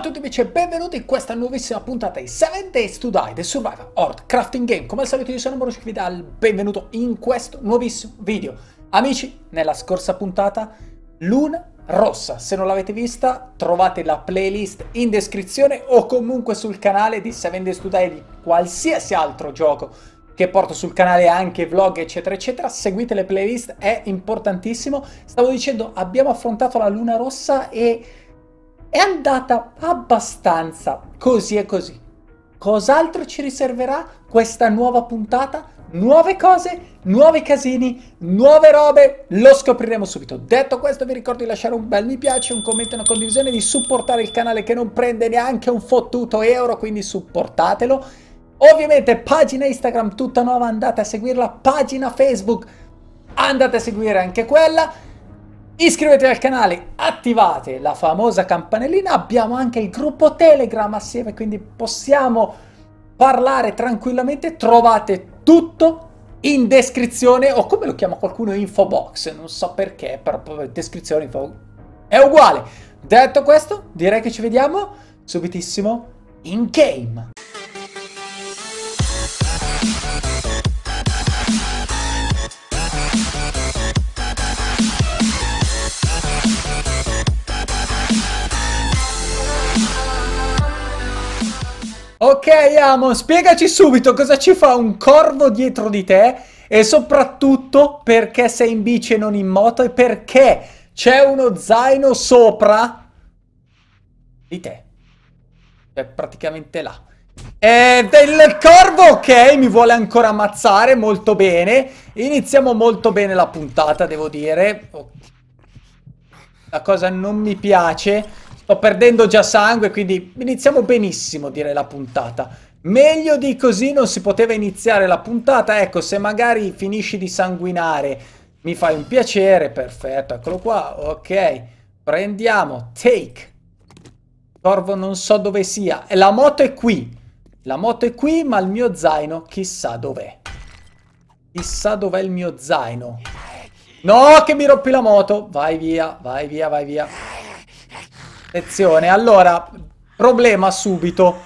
a tutti amici e benvenuti in questa nuovissima puntata di 7 Days to Die The Survivor Horde Crafting Game Come al solito io sono Morosh che vi dà il benvenuto in questo nuovissimo video Amici, nella scorsa puntata Luna Rossa Se non l'avete vista trovate la playlist in descrizione o comunque sul canale di 7 Days to Die di qualsiasi altro gioco che porto sul canale anche vlog eccetera eccetera, seguite le playlist, è importantissimo. Stavo dicendo abbiamo affrontato la luna rossa e è andata abbastanza, così e così. Cos'altro ci riserverà questa nuova puntata? Nuove cose, nuovi casini, nuove robe, lo scopriremo subito. Detto questo vi ricordo di lasciare un bel mi piace, un commento, una condivisione, di supportare il canale che non prende neanche un fottuto euro, quindi supportatelo. Ovviamente pagina Instagram tutta nuova, andate a seguirla, pagina Facebook andate a seguire anche quella. Iscrivetevi al canale, attivate la famosa campanellina, abbiamo anche il gruppo Telegram assieme, quindi possiamo parlare tranquillamente, trovate tutto in descrizione o come lo chiama qualcuno info box, non so perché, però descrizione info è uguale. Detto questo, direi che ci vediamo subitissimo in game. Ok Amo, spiegaci subito cosa ci fa un corvo dietro di te e soprattutto perché sei in bici e non in moto e perché c'è uno zaino sopra di te. Cioè praticamente là. E del corvo, ok, mi vuole ancora ammazzare, molto bene. Iniziamo molto bene la puntata, devo dire. La cosa non mi piace Sto perdendo già sangue, quindi iniziamo benissimo, direi, la puntata. Meglio di così non si poteva iniziare la puntata. Ecco, se magari finisci di sanguinare, mi fai un piacere. Perfetto, eccolo qua. Ok, prendiamo. Take. Torvo non so dove sia. E eh, la moto è qui. La moto è qui, ma il mio zaino chissà dov'è. Chissà dov'è il mio zaino. No, che mi rompi la moto. Vai via, vai via, vai via. Lezione. Allora, problema subito.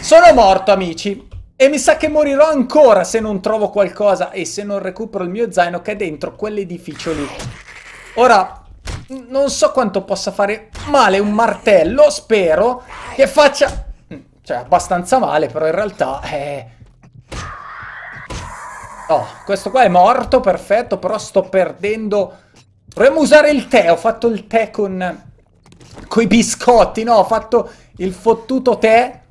Sono morto, amici. E mi sa che morirò ancora se non trovo qualcosa e se non recupero il mio zaino che è dentro quell'edificio lì. Ora, non so quanto possa fare male un martello, spero che faccia... Hm, cioè, abbastanza male, però in realtà è... Eh. Oh, questo qua è morto, perfetto, però sto perdendo... Dovremmo usare il tè, ho fatto il tè con Coi biscotti, no, ho fatto il fottuto tè.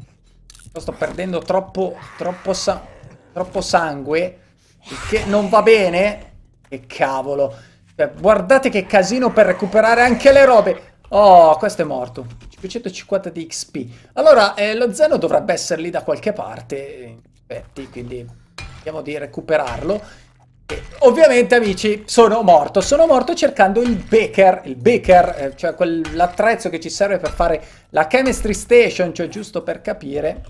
sto perdendo troppo, troppo, sa troppo sangue, il che non va bene. Che cavolo. Cioè, guardate che casino per recuperare anche le robe. Oh, questo è morto. 550 di XP. Allora, eh, lo zeno dovrebbe essere lì da qualche parte, eh, infatti, quindi andiamo di recuperarlo. Ovviamente amici sono morto, sono morto cercando il baker, il baker, eh, cioè quell'attrezzo che ci serve per fare la chemistry station, cioè giusto per capire.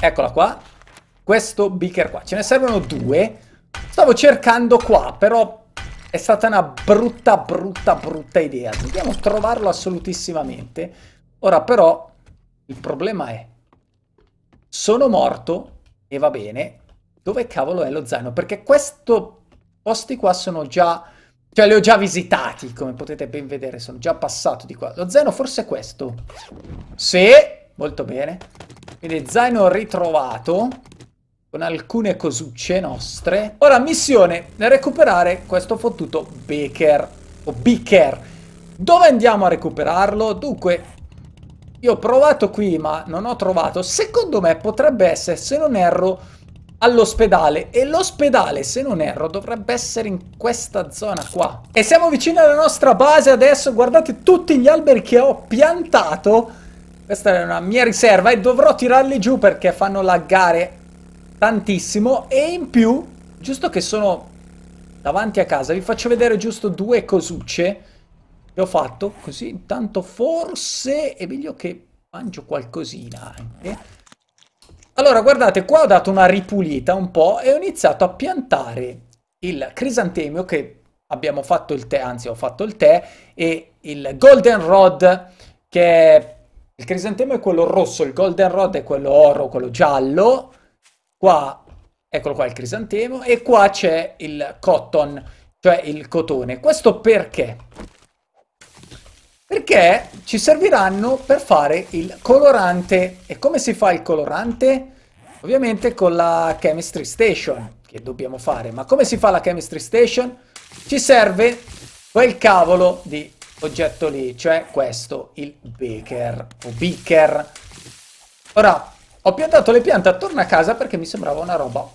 Eccola qua, questo beaker qua, ce ne servono due. Stavo cercando qua, però è stata una brutta, brutta, brutta idea. Dobbiamo trovarlo assolutissimamente. Ora però il problema è, sono morto e va bene, dove cavolo è lo zaino? Perché questi posti qua sono già... Cioè li ho già visitati, come potete ben vedere, sono già passato di qua. Lo zaino forse è questo. Sì, molto bene. Quindi zaino ritrovato con alcune cosucce nostre. Ora, missione, recuperare questo fottuto Baker. O Beaker. Dove andiamo a recuperarlo? Dunque, io ho provato qui, ma non ho trovato. Secondo me potrebbe essere, se non erro all'ospedale e l'ospedale, se non erro, dovrebbe essere in questa zona qua. E siamo vicino alla nostra base adesso, guardate tutti gli alberi che ho piantato. Questa è una mia riserva e dovrò tirarli giù perché fanno laggare tantissimo e in più, giusto che sono davanti a casa, vi faccio vedere giusto due cosucce che ho fatto, così intanto forse è meglio che mangio qualcosina anche. Allora, guardate, qua ho dato una ripulita un po' e ho iniziato a piantare il crisantemio che abbiamo fatto il tè, anzi ho fatto il tè, e il goldenrod che è... Il crisantemio è quello rosso, il goldenrod è quello oro, quello giallo. Qua, eccolo qua il crisantemio, e qua c'è il cotton, cioè il cotone. Questo perché? che ci serviranno per fare il colorante. E come si fa il colorante? Ovviamente con la chemistry station che dobbiamo fare. Ma come si fa la chemistry station? Ci serve quel cavolo di oggetto lì, cioè questo, il beaker o beaker. Ora, ho piantato le piante attorno a casa perché mi sembrava una roba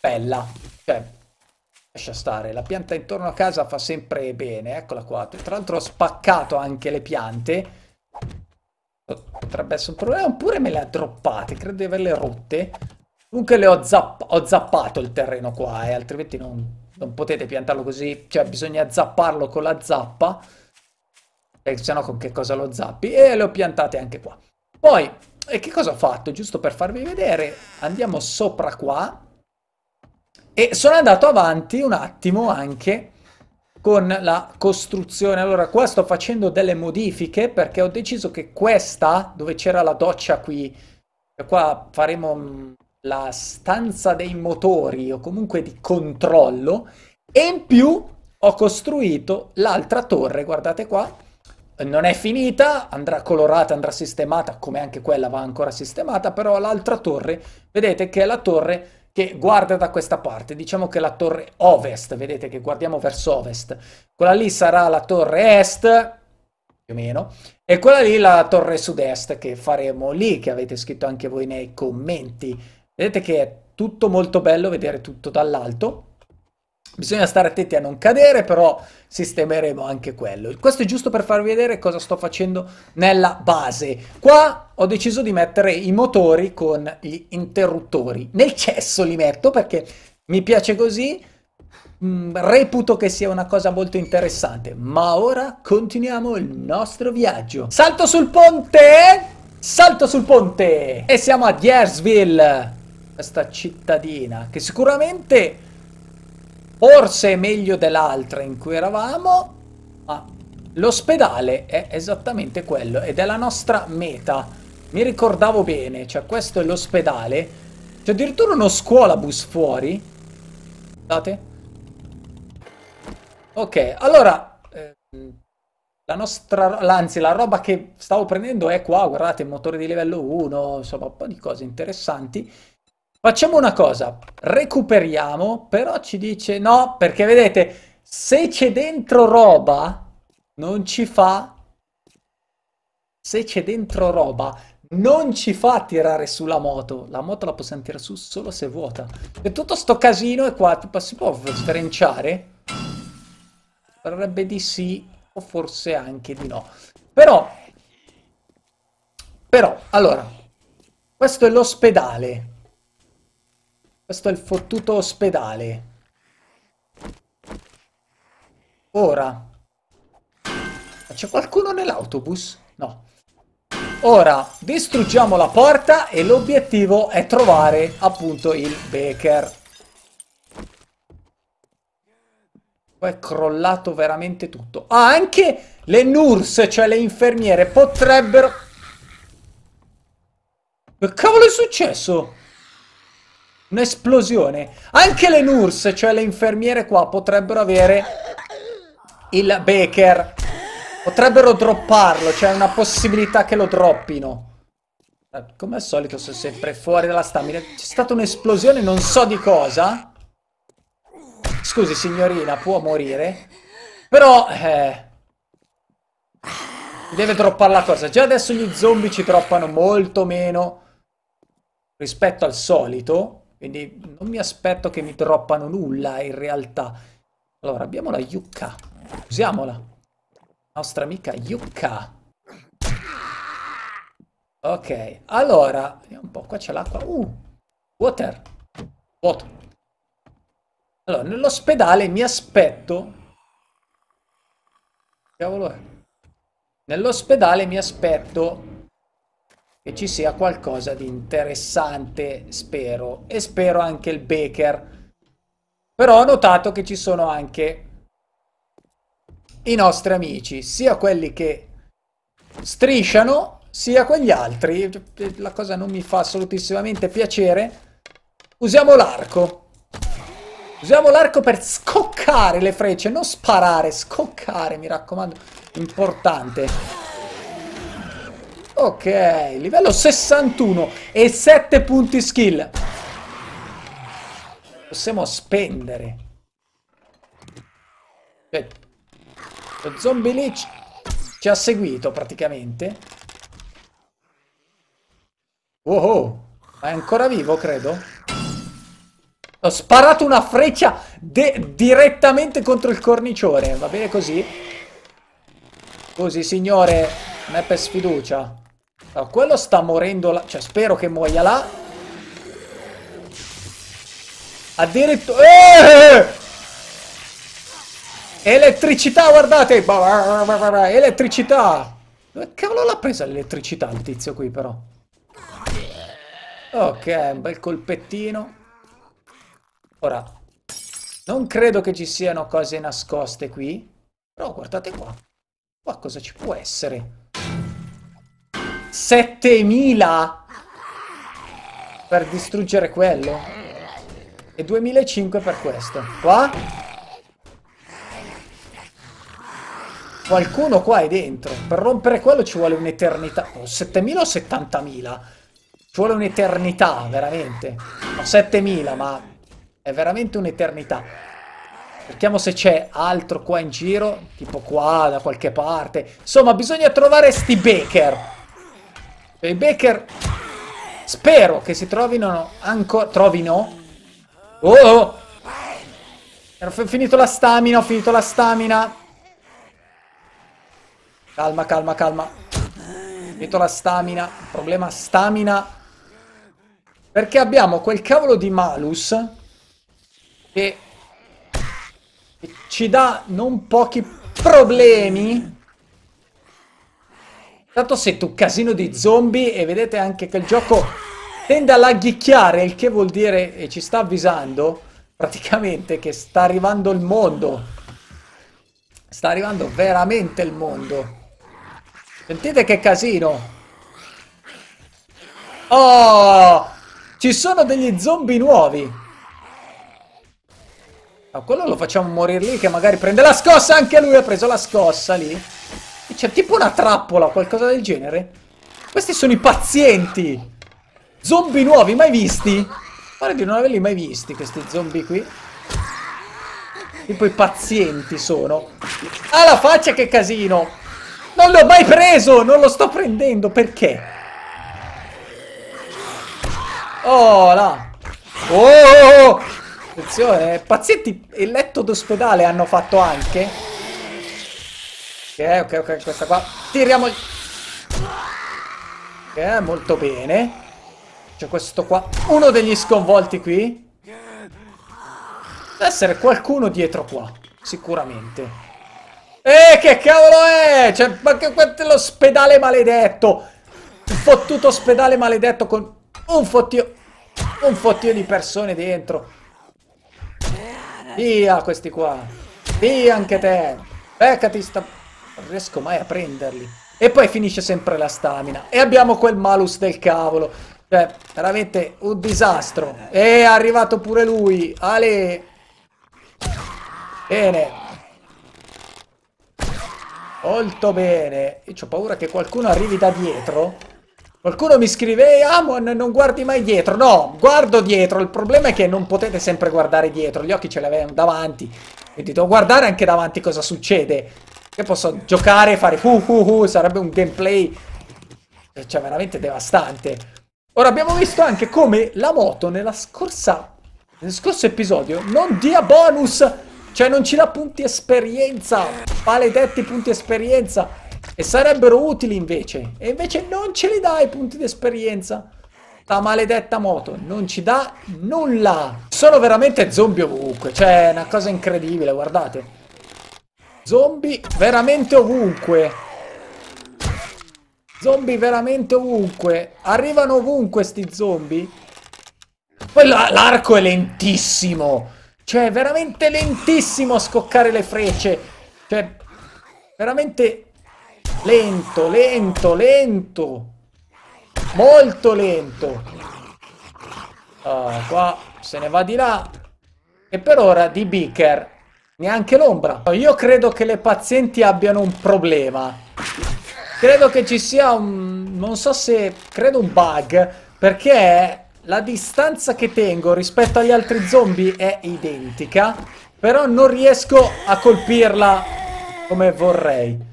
bella. Cioè, Lascia stare, la pianta intorno a casa fa sempre bene, eccola qua. Tra l'altro ho spaccato anche le piante. Potrebbe essere un problema, oppure me le ha droppate, credo di averle rotte. Comunque le ho, zapp ho zappato il terreno qua, eh, altrimenti non, non, potete piantarlo così. Cioè bisogna zapparlo con la zappa, se no con che cosa lo zappi? E le ho piantate anche qua. Poi, e che cosa ho fatto? Giusto per farvi vedere, andiamo sopra qua e sono andato avanti un attimo anche con la costruzione. Allora, qua sto facendo delle modifiche perché ho deciso che questa, dove c'era la doccia qui, cioè qua faremo mm, la stanza dei motori o comunque di controllo, e in più ho costruito l'altra torre, guardate qua, non è finita, andrà colorata, andrà sistemata, come anche quella va ancora sistemata, però l'altra torre, vedete che è la torre che guarda da questa parte, diciamo che la torre ovest, vedete che guardiamo verso ovest, quella lì sarà la torre est, più o meno, e quella lì la torre sud-est che faremo lì, che avete scritto anche voi nei commenti. Vedete che è tutto molto bello vedere tutto dall'alto, Bisogna stare attenti a non cadere, però sistemeremo anche quello. Questo è giusto per farvi vedere cosa sto facendo nella base. Qua ho deciso di mettere i motori con gli interruttori. Nel cesso li metto perché mi piace così, mm, reputo che sia una cosa molto interessante. Ma ora continuiamo il nostro viaggio. Salto sul ponte! Salto sul ponte! E siamo a Diersville, questa cittadina che sicuramente forse è meglio dell'altra in cui eravamo, ma l'ospedale è esattamente quello ed è la nostra meta. Mi ricordavo bene, cioè questo è l'ospedale, c'è addirittura uno scuolabus fuori. Guardate. Ok, allora, ehm, la nostra, anzi la roba che stavo prendendo è qua, guardate, il motore di livello 1, insomma un po' di cose interessanti. Facciamo una cosa, recuperiamo, però ci dice no, perché vedete, se c'è dentro roba, non ci fa... Se c'è dentro roba, non ci fa tirare su la moto. La moto la possiamo tirare su solo se è vuota. E tutto sto casino è qua, tipo, si può sfrenciare? Parrebbe di sì, o forse anche di no. Però, però, allora, questo è l'ospedale. Questo è il fottuto ospedale. Ora. C'è qualcuno nell'autobus? No. Ora, distruggiamo la porta e l'obiettivo è trovare appunto il Baker. Poi è crollato veramente tutto. Ah, anche le nurse, cioè le infermiere, potrebbero... Che cavolo è successo? Un'esplosione. Anche le nurse, cioè le infermiere qua, potrebbero avere il Baker. Potrebbero dropparlo, cioè una possibilità che lo droppino. Eh, come al solito sono sempre fuori dalla stamina. C'è stata un'esplosione, non so di cosa. Scusi, signorina, può morire. Però, eh... Deve droppare la cosa. Già adesso gli zombie ci droppano molto meno rispetto al solito. Quindi non mi aspetto che mi droppano nulla in realtà. Allora, abbiamo la yucca. Usiamola. nostra amica yucca. Ok, allora, vediamo un po', qua c'è l'acqua. Uh, water. Vuoto. Allora, nell'ospedale mi aspetto... Cavolo è? Nell'ospedale mi aspetto che ci sia qualcosa di interessante, spero, e spero anche il Baker. Però ho notato che ci sono anche i nostri amici, sia quelli che strisciano, sia quegli altri. La cosa non mi fa assolutissimamente piacere. Usiamo l'arco. Usiamo l'arco per scoccare le frecce, non sparare, scoccare, mi raccomando. Importante. Ok, livello 61 e 7 punti skill. Possiamo spendere. Cioè, lo zombie lì ci ha seguito praticamente. Oh, oh, ma è ancora vivo, credo. Ho sparato una freccia direttamente contro il cornicione. Va bene così? Così, signore. Non è per sfiducia. Allora, quello sta morendo là. Cioè, spero che muoia là. Addirittura... Eh! Elettricità, guardate! Elettricità! Dove cavolo l'ha presa l'elettricità il tizio qui, però? Ok, un bel colpettino. Ora, non credo che ci siano cose nascoste qui. Però guardate qua. Qua cosa ci può essere? 7000 per distruggere quello e 2005 per questo qua qualcuno qua è dentro per rompere quello ci vuole un'eternità oh, 7000 o 70.000 ci vuole un'eternità veramente no 7000 ma è veramente un'eternità cerchiamo se c'è altro qua in giro tipo qua da qualche parte insomma bisogna trovare sti baker Paybaker. Spero che si trovino ancora... Trovino? Oh! oh. Ho finito la stamina, ho finito la stamina. Calma, calma, calma. finito la stamina. Problema stamina. Perché abbiamo quel cavolo di malus che, che ci dà non pochi problemi. Tanto siete un casino di zombie e vedete anche che il gioco tende a laghicchiare, il che vuol dire, e ci sta avvisando, praticamente che sta arrivando il mondo. Sta arrivando veramente il mondo. Sentite che casino. Oh! Ci sono degli zombie nuovi. Ma quello lo facciamo morire lì che magari prende la scossa. Anche lui ha preso la scossa lì. C'è tipo una trappola, qualcosa del genere. Questi sono i pazienti. Zombie nuovi, mai visti? Pare di non averli mai visti, questi zombie qui. Tipo i pazienti sono. Ah, la faccia che casino! Non l'ho mai preso! Non lo sto prendendo, perché? Oh, là! Oh! oh, oh. Attenzione, eh. pazienti e letto d'ospedale hanno fatto anche. Ok, ok, ok, questa qua. Tiriamo il... Ok, molto bene. C'è questo qua. Uno degli sconvolti qui. Deve essere qualcuno dietro qua. Sicuramente. Eh, che cavolo è? Cioè, ma che l'ospedale maledetto! Un fottuto ospedale maledetto con un fottio... Un fottio di persone dentro. Via questi qua. Via anche te. Beccati sta... Non riesco mai a prenderli. E poi finisce sempre la stamina. E abbiamo quel malus del cavolo. Cioè, veramente un disastro. E è arrivato pure lui. Ale. Bene. Molto bene. Io ho paura che qualcuno arrivi da dietro. Qualcuno mi scrive, Amon, non guardi mai dietro. No, guardo dietro. Il problema è che non potete sempre guardare dietro. Gli occhi ce li avevano davanti. Quindi devo guardare anche davanti cosa succede. Io posso giocare e fare uh, uh, uh, sarebbe un gameplay eh, cioè veramente devastante. Ora abbiamo visto anche come la moto nella scorsa nel scorso episodio non dia bonus, cioè non ci dà punti esperienza, maledetti punti esperienza e sarebbero utili invece. E invece non ce li dà i punti di esperienza. La maledetta moto non ci dà nulla. Sono veramente zombie ovunque, cioè è una cosa incredibile, guardate. Zombie veramente ovunque. Zombie veramente ovunque. Arrivano ovunque sti zombie. Poi l'arco è lentissimo. Cioè, è veramente lentissimo a scoccare le frecce. Cioè, veramente lento, lento, lento. Molto lento. Ah, qua se ne va di là. E per ora di Beaker Neanche l'ombra. Io credo che le pazienti abbiano un problema. Credo che ci sia un... non so se... credo un bug, perché la distanza che tengo rispetto agli altri zombie è identica, però non riesco a colpirla come vorrei.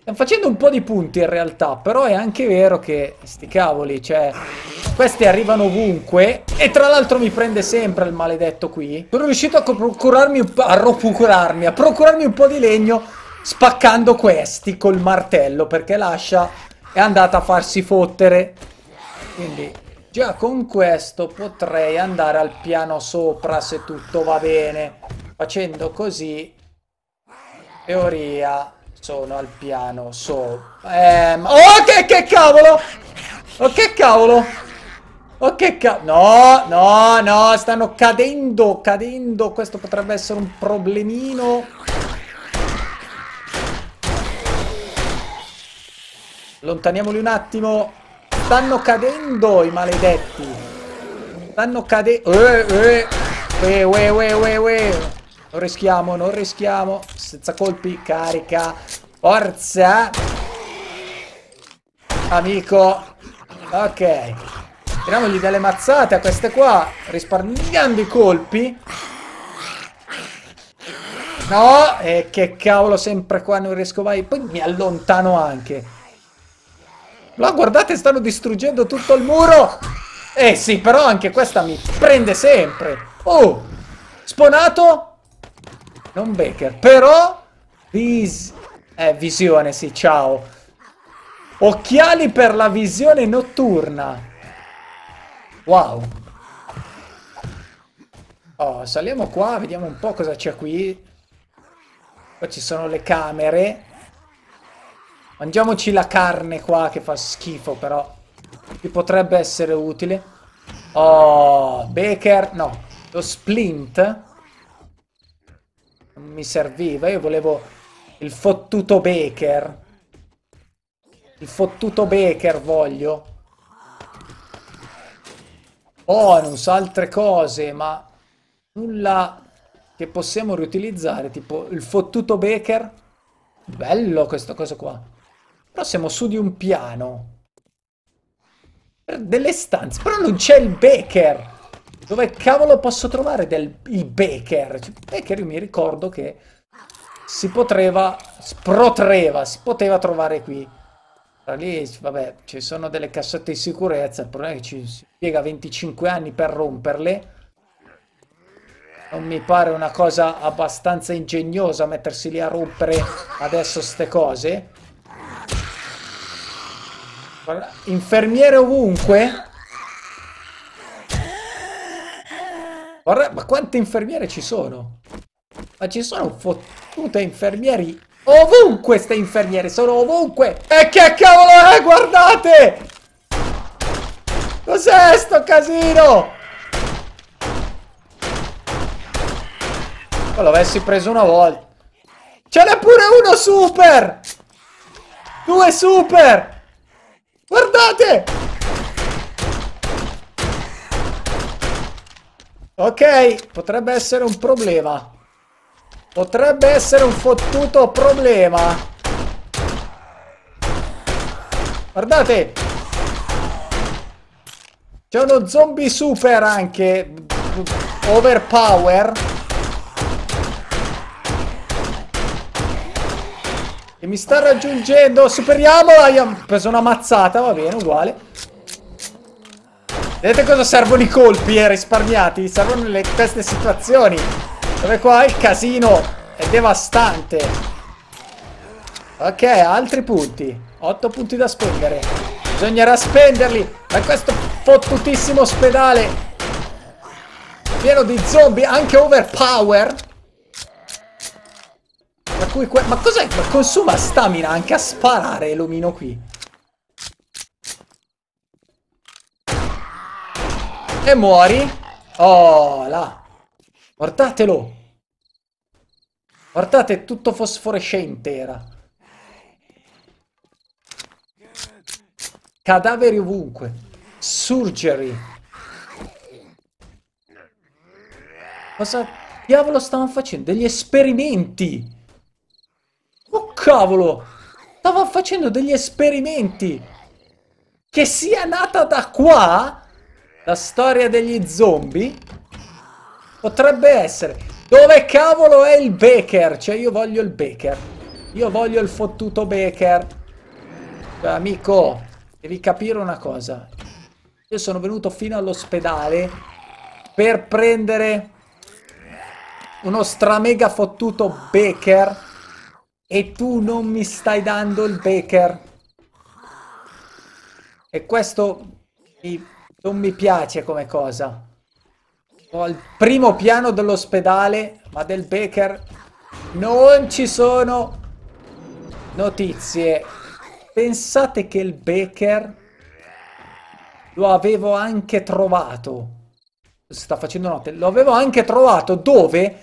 Stiamo facendo un po' di punti in realtà, però è anche vero che, sti cavoli, cioè, questi arrivano ovunque. E tra l'altro mi prende sempre il maledetto qui. Sono riuscito a procurarmi, un po' a procurarmi, a procurarmi un po' di legno spaccando questi col martello, perché Lascia è andata a farsi fottere. Quindi, già con questo potrei andare al piano sopra se tutto va bene. Facendo così, teoria sono al piano so Ehm... Oh, che, che cavolo! Oh, che cavolo! Oh, che cavolo! No, no, no, stanno cadendo, cadendo. Questo potrebbe essere un problemino. Allontaniamoli un attimo. Stanno cadendo i maledetti. Stanno cadendo... Eh, eh. Uè, uè, uè, uè, uè. Non rischiamo, non rischiamo. Senza colpi, carica. Forza! Amico. Ok. Tiriamogli delle mazzate a queste qua, risparmiando i colpi. No, e che cavolo, sempre qua non riesco mai. Poi mi allontano anche. Là, guardate, stanno distruggendo tutto il muro. Eh sì, però anche questa mi prende sempre. Oh, sponato. Non Baker. Però... Vis... Eh, visione, sì, ciao. Occhiali per la visione notturna. Wow. Oh, saliamo qua, vediamo un po' cosa c'è qui. Qua ci sono le camere. Mangiamoci la carne qua che fa schifo però. Che potrebbe essere utile. Oh, Baker, no. Lo splint mi serviva, io volevo il fottuto Baker. Il fottuto Baker voglio. Bonus, oh, altre cose, ma nulla che possiamo riutilizzare, tipo il fottuto Baker. Bello questa cosa qua. Però siamo su di un piano. Per delle stanze, però non c'è il Baker. Dove cavolo posso trovare del, il Baker? Cioè, Baker io mi ricordo che si poteva, sprotreva, si poteva trovare qui. Tra lì, vabbè, ci sono delle cassette di sicurezza, il problema è che ci si piega 25 anni per romperle. Non mi pare una cosa abbastanza ingegnosa mettersi lì a rompere adesso ste cose. Infermiere ovunque. Guarda, ma quante infermiere ci sono? Ma ci sono fottute infermieri ovunque queste infermiere, sono ovunque! E che cavolo è? Eh, guardate! Cos'è sto casino? Ma l'avessi preso una volta. Ce n'è pure uno super! Due super! Guardate! Ok, potrebbe essere un problema. Potrebbe essere un fottuto problema. Guardate! C'è uno zombie super anche. Overpower. E mi sta raggiungendo. Superiamola. Io ho preso una mazzata, va bene, uguale. Vedete cosa servono i colpi eh, risparmiati? Servono le, queste situazioni. Dove qua il casino è devastante. Ok, altri punti. 8 punti da spendere. Bisognerà spenderli da questo fottutissimo ospedale. Pieno di zombie, anche overpower. Ma cos'è? Ma consuma stamina anche a sparare l'omino qui. E muori. Oh, là. Guardatelo. Guardate, tutto fosforescente era. Cadaveri ovunque. Surgery. Cosa diavolo stavano facendo? Degli esperimenti. Oh, cavolo. Stavano facendo degli esperimenti. Che sia nata da qua la storia degli zombie? Potrebbe essere. Dove cavolo è il Baker? Cioè io voglio il Baker. Io voglio il fottuto Baker. Cioè, amico, devi capire una cosa. Io sono venuto fino all'ospedale per prendere uno stramega fottuto Baker e tu non mi stai dando il Baker. E questo mi non mi piace come cosa. Ho il primo piano dell'ospedale, ma del Baker non ci sono notizie. Pensate che il Baker lo avevo anche trovato. Sta facendo notte. Lo avevo anche trovato dove?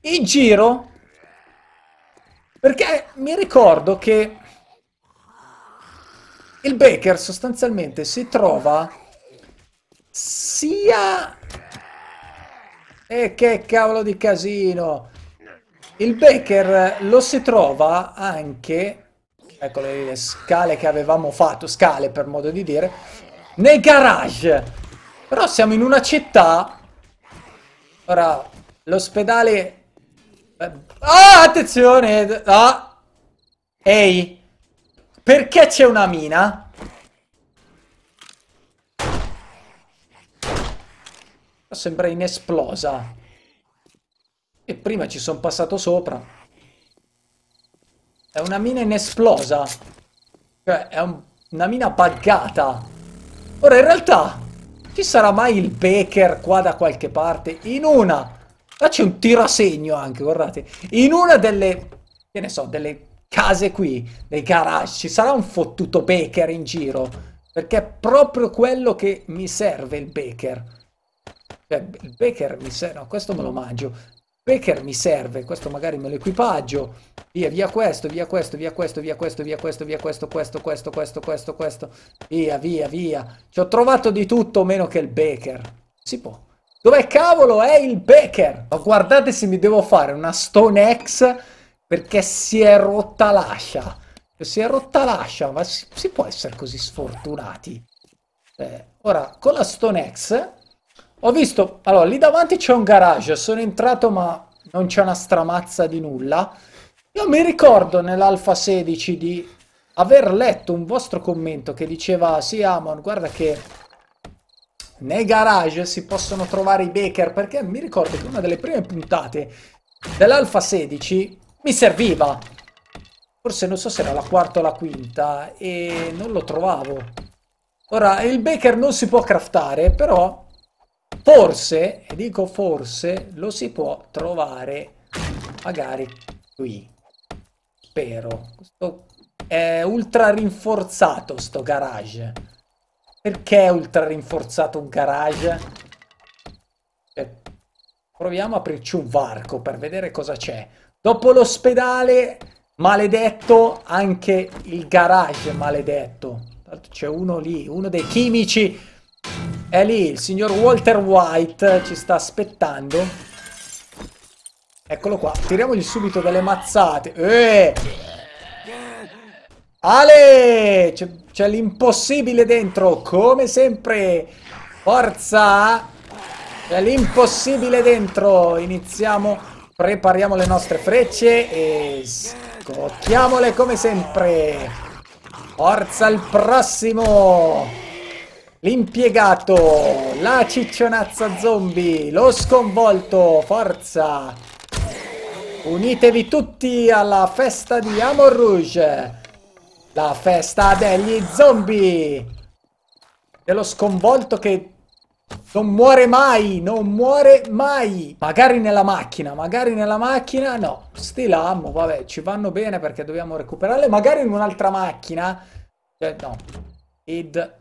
In giro? Perché mi ricordo che il Baker sostanzialmente si trova sia... E che cavolo di casino! Il Baker lo si trova anche... Ecco le scale che avevamo fatto, scale per modo di dire, nei garage! Però siamo in una città... Ora, l'ospedale... Eh, ah, attenzione! Ah! Ehi! Perché c'è una mina? sembra inesplosa. E prima ci sono passato sopra. È una mina inesplosa. Cioè, è un, una mina buggata. Ora, in realtà, ci sarà mai il Baker qua da qualche parte? In una... Là c'è un tirasegno anche, guardate. In una delle... Che ne so, delle case qui, dei garage. Ci sarà un fottuto Baker in giro. Perché è proprio quello che mi serve il Baker. Cioè, il Baker mi serve, no, questo me lo mangio. Baker mi serve, questo magari me lo equipaggio. Via, via questo, via questo, via questo, via questo, via questo, via questo, questo, questo, questo, questo, questo. Via, via, via. Ci ho trovato di tutto meno che il Baker. Si può. Dov'è cavolo è il Baker? Ma guardate se mi devo fare una Stone X perché si è rotta l'ascia. Si è rotta l'ascia, ma si, si, può essere così sfortunati. Eh, ora, con la Stone Axe... Ho visto, allora, lì davanti c'è un garage, sono entrato ma non c'è una stramazza di nulla. Io mi ricordo nell'Alfa 16 di aver letto un vostro commento che diceva, sì Amon, guarda che nei garage si possono trovare i baker, perché mi ricordo che una delle prime puntate dell'Alfa 16 mi serviva. Forse non so se era la quarta o la quinta e non lo trovavo. Ora, il baker non si può craftare, però forse, dico forse, lo si può trovare magari qui, spero. Sto, è ultra rinforzato sto garage. Perché è ultra rinforzato un garage? Cioè, proviamo a aprirci un varco per vedere cosa c'è. Dopo l'ospedale maledetto, anche il garage maledetto. C'è uno lì, uno dei chimici è lì, il signor Walter White ci sta aspettando. Eccolo qua, tiramogli subito delle mazzate. Eh! Ale! C'è l'impossibile dentro, come sempre. Forza! C'è l'impossibile dentro. Iniziamo, prepariamo le nostre frecce e scocchiamole come sempre. Forza il prossimo! L'impiegato, la ciccionazza zombie, lo sconvolto, forza! Unitevi tutti alla festa di Amor Rouge, la festa degli zombie! Dello sconvolto che non muore mai, non muore mai! Magari nella macchina, magari nella macchina, no. Sti lammo, vabbè, ci vanno bene perché dobbiamo recuperarle, magari in un'altra macchina. Cioè, no. Id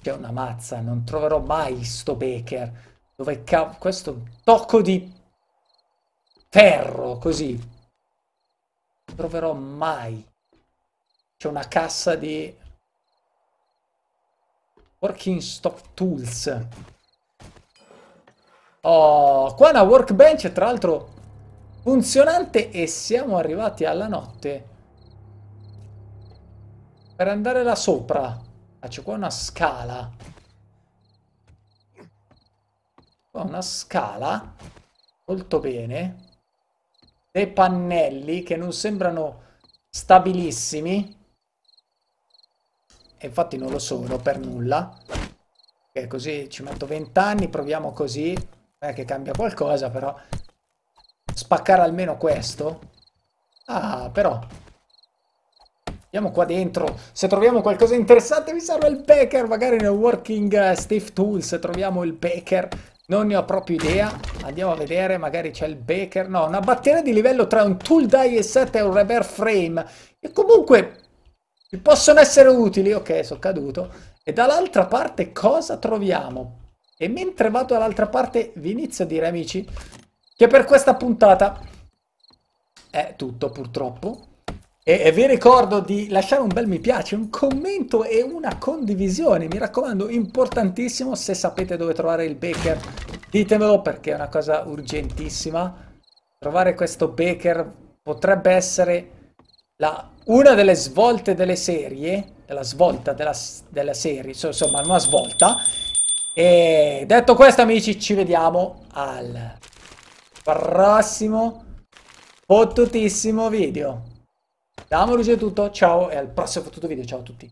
c'è una mazza, non troverò mai sto Baker. Dove cavolo... Questo tocco di ferro, così. Non troverò mai. C'è una cassa di... Working Stock Tools. Oh, qua una workbench, tra l'altro funzionante e siamo arrivati alla notte. Per andare là sopra. Ah, c'è qua una scala. Qua una scala. Molto bene. Dei pannelli che non sembrano stabilissimi. E infatti non lo sono per nulla. Ok, così ci metto 20 anni, proviamo così. Non è che cambia qualcosa, però... Spaccare almeno questo. Ah, però... Andiamo qua dentro, se troviamo qualcosa di interessante mi serve il packer, magari nel working uh, Steve Tools troviamo il packer, non ne ho proprio idea, andiamo a vedere, magari c'è il baker, no, una batteria di livello tra un tool die e 7 e un reverse frame, e comunque mi possono essere utili, ok, sono caduto, e dall'altra parte cosa troviamo? E mentre vado dall'altra parte vi inizio a dire amici che per questa puntata è tutto purtroppo, e, vi ricordo di lasciare un bel mi piace, un commento e una condivisione, mi raccomando, importantissimo, se sapete dove trovare il Baker ditemelo perché è una cosa urgentissima. Trovare questo Baker potrebbe essere la, una delle svolte delle serie, della svolta della, della serie, insomma una svolta. E detto questo amici ci vediamo al prossimo fottutissimo video. Da Amoruso è tutto, ciao e al prossimo fottuto video, ciao a tutti.